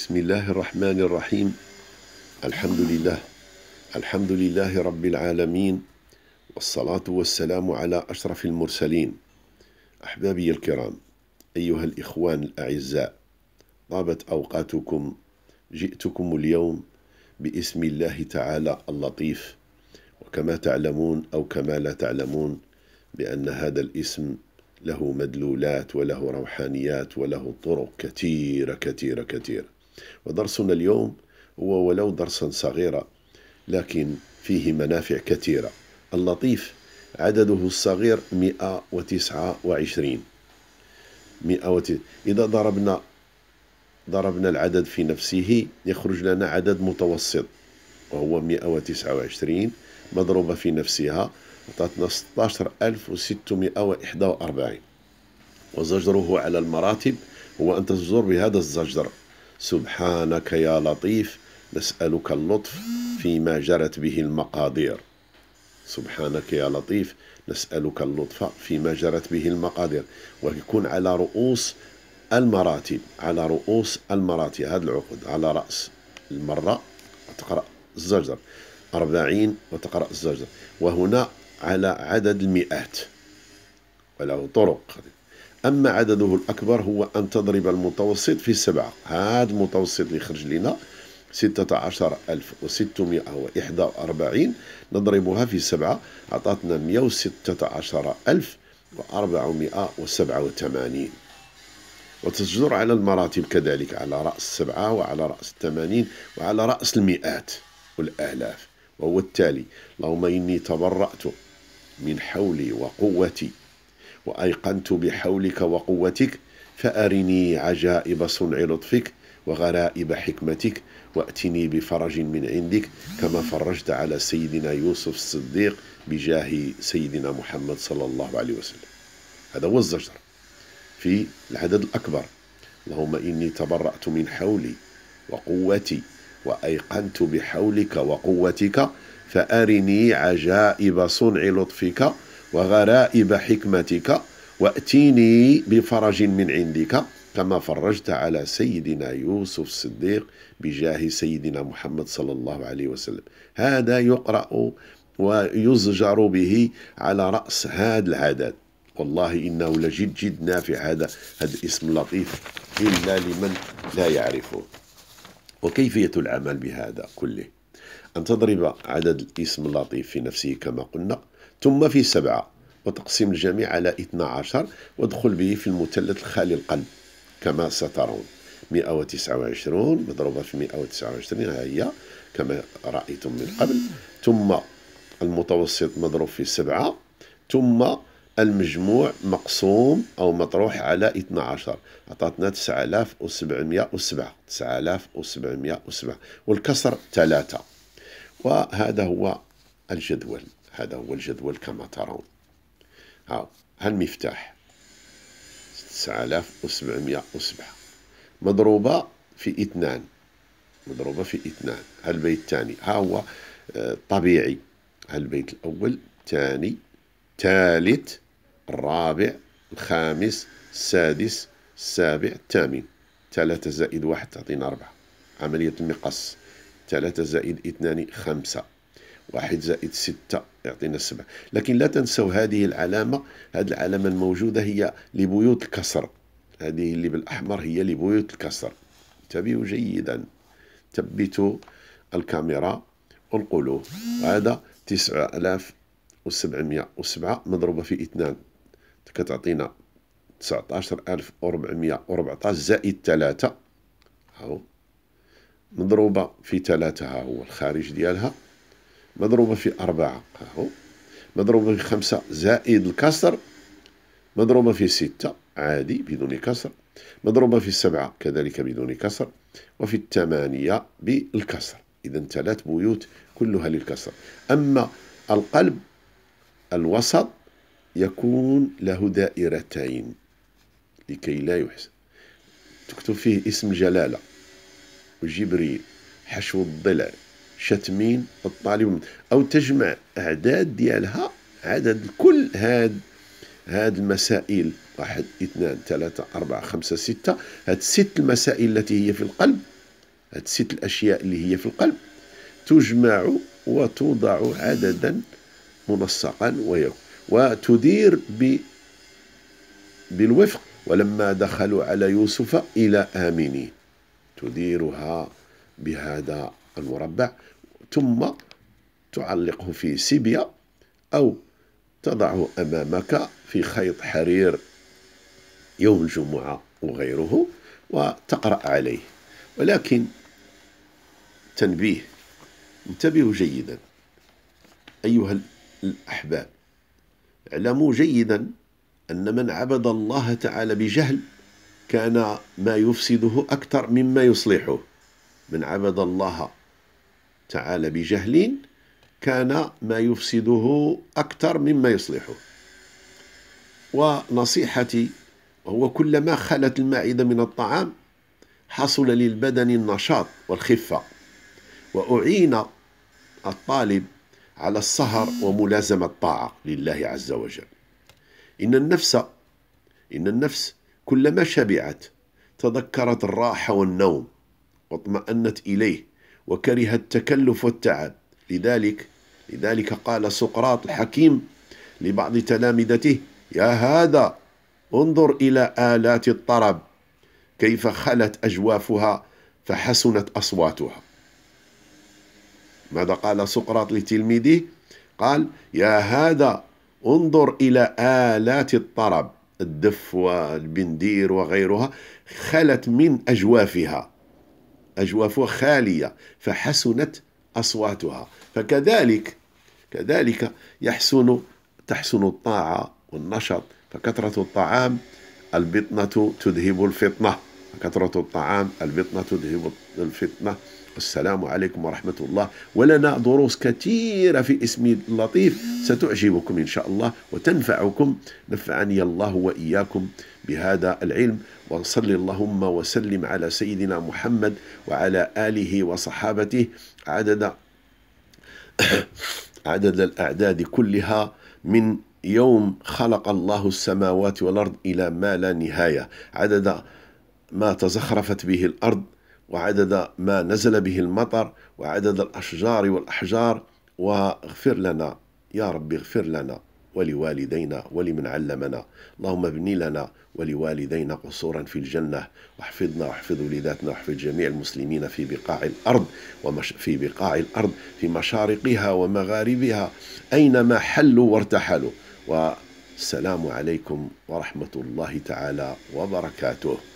بسم الله الرحمن الرحيم الحمد لله الحمد لله رب العالمين والصلاة والسلام على أشرف المرسلين أحبابي الكرام أيها الإخوان الأعزاء طابت أوقاتكم جئتكم اليوم باسم الله تعالى اللطيف وكما تعلمون أو كما لا تعلمون بأن هذا الاسم له مدلولات وله روحانيات وله طرق كثيرة كثيرة كثيرة ودرسنا اليوم هو ولو درسا صغيرا لكن فيه منافع كثيرة اللطيف عدده الصغير 129 إذا ضربنا ضربنا العدد في نفسه يخرج لنا عدد متوسط وهو 129 مضروبة في نفسها أعطتنا 16641 وزجره على المراتب هو أن تزجر بهذا الزجر سبحانك يا لطيف نسألك اللطف فيما جرت به المقادير سبحانك يا لطيف نسألك اللطف فيما جرت به المقادير ويكون على رؤوس المراتب على رؤوس المراتب هذا العقد على رأس المرة وتقرأ الزجر أربعين وتقرأ الزجر وهنا على عدد المئات وله طرق أما عدده الأكبر هو أن تضرب المتوسط في سبعة هذا المتوسط اللي خرج لنا ستة عشر ألف وستمائة وإحدى وأربعين نضربها في سبعة أعطتنا مئة وستة عشر ألف وأربعمائة وسبعة وثمانين وتجدر على المراتب كذلك على رأس السبعة وعلى رأس الثمانين وعلى رأس المئات والآلاف وهو التالي اللهم إني تبرأت من حولي وقوتي وأيقنت بحولك وقوتك فأرني عجائب صنع لطفك وغرائب حكمتك وأتني بفرج من عندك كما فرجت على سيدنا يوسف الصديق بجاه سيدنا محمد صلى الله عليه وسلم هذا هو الزجر في العدد الأكبر اللهم إني تبرأت من حولي وقوتي وأيقنت بحولك وقوتك فأرني عجائب صنع لطفك وغرائب حكمتك وأتيني بفرج من عندك كما فرجت على سيدنا يوسف الصديق بجاه سيدنا محمد صلى الله عليه وسلم هذا يقرأ ويزجر به على رأس هذا العدد والله إنه لجد جد نافع هذا هذا الاسم اللطيف إلا لمن لا يعرفه وكيفية العمل بهذا كله أن تضرب عدد الاسم اللطيف في نفسه كما قلنا ثم في سبعة وتقسيم الجميع على 12 وادخل به في المثلث الخالي القلب كما سترون 129 مضروبة في 129 ها هي كما رأيتم من قبل ثم المتوسط مضروب في 7 ثم المجموع مقسوم أو مطروح على 12 أعطتنا 9707 9707 والكسر 3 وهذا هو الجدول هذا هو الجدول كما ترون ها ها المفتاح 9707 مضروبة في اثنان مضروبة في اثنان ها البيت الثاني ها هو آه، طبيعي ها البيت الأول الثاني الثالث الرابع الخامس السادس السابع الثامن ثلاثة زائد واحد تعطينا أربعة عملية المقص ثلاثة زائد اثنان خمسة واحد زائد ستة يعطينا سبعة لكن لا تنسوا هذه العلامة هذه العلامة الموجودة هي لبيوت الكسر هذه اللي بالأحمر هي لبيوت الكسر انتبهوا جيدا ثبتوا الكاميرا انقلوا هذا تسعة آلاف وسبعمائة وسبعة مضروبة في اثنان كتعطينا تسعة عشر ألف وربعة عشر زائد ثلاثة هاو مضروبة في ثلاثة ها هو الخارج ديالها مضروبة في أربعة هاهو مضروبة في خمسة زائد الكسر مضروبة في ستة عادي بدون كسر مضروبة في السبعة كذلك بدون كسر وفي الثمانية بالكسر إذا ثلاث بيوت كلها للكسر أما القلب الوسط يكون له دائرتين لكي لا يحسن تكتب فيه اسم جلالة وجبريل حشو الضلع شتمين الطالب او تجمع اعداد ديالها عدد كل هاد هاد المسائل واحد اثنان ثلاثة أربعة خمسة ستة هاد ست المسائل التي هي في القلب هاد ست الأشياء اللي هي في القلب تجمع وتوضع عددا منسقا وتدير ب بالوفق ولما دخلوا على يوسف إلى آمنين تديرها بهذا المربع ثم تعلقه في سيبيا أو تضعه أمامك في خيط حرير يوم الجمعة وغيره وتقرأ عليه ولكن تنبيه انتبهوا جيدا أيها الأحباب اعلموا جيدا أن من عبد الله تعالى بجهل كان ما يفسده أكثر مما يصلحه من عبد الله تعالى بجهل كان ما يفسده أكثر مما يصلحه ونصيحتي هو كلما خلت المعدة من الطعام حصل للبدن النشاط والخفة وأعين الطالب على السهر وملازمة الطاعة لله عز وجل إن النفس إن النفس كلما شبعت تذكرت الراحة والنوم واطمأنت إليه وكره التكلف والتعب لذلك لذلك قال سقراط الحكيم لبعض تلامذته يا هذا انظر إلى آلات الطرب كيف خلت أجوافها فحسنت أصواتها ماذا قال سقراط لتلميذه قال يا هذا انظر إلى آلات الطرب الدف والبندير وغيرها خلت من أجوافها أجوافها خالية فحسنت أصواتها فكذلك كذلك يحسن تحسن الطاعة والنشط فكثرة الطعام البطنة تذهب الفطنة كثرة الطعام البطنة تذهب الفطنة السلام عليكم ورحمة الله ولنا دروس كثيرة في اسم اللطيف ستعجبكم إن شاء الله وتنفعكم نفعني الله وإياكم بهذا العلم وصل اللهم وسلم على سيدنا محمد وعلى آله وصحابته عدد عدد الأعداد كلها من يوم خلق الله السماوات والأرض إلى ما لا نهاية عدد ما تزخرفت به الأرض وعدد ما نزل به المطر وعدد الأشجار والأحجار واغفر لنا يا رب اغفر لنا ولوالدينا ولمن علمنا اللهم ابني لنا ولوالدينا قصورا في الجنة واحفظنا واحفظ وليداتنا واحفظ جميع المسلمين في بقاع الأرض ومش في بقاع الأرض في مشارقها ومغاربها أينما حلوا وارتحلوا والسلام عليكم ورحمة الله تعالى وبركاته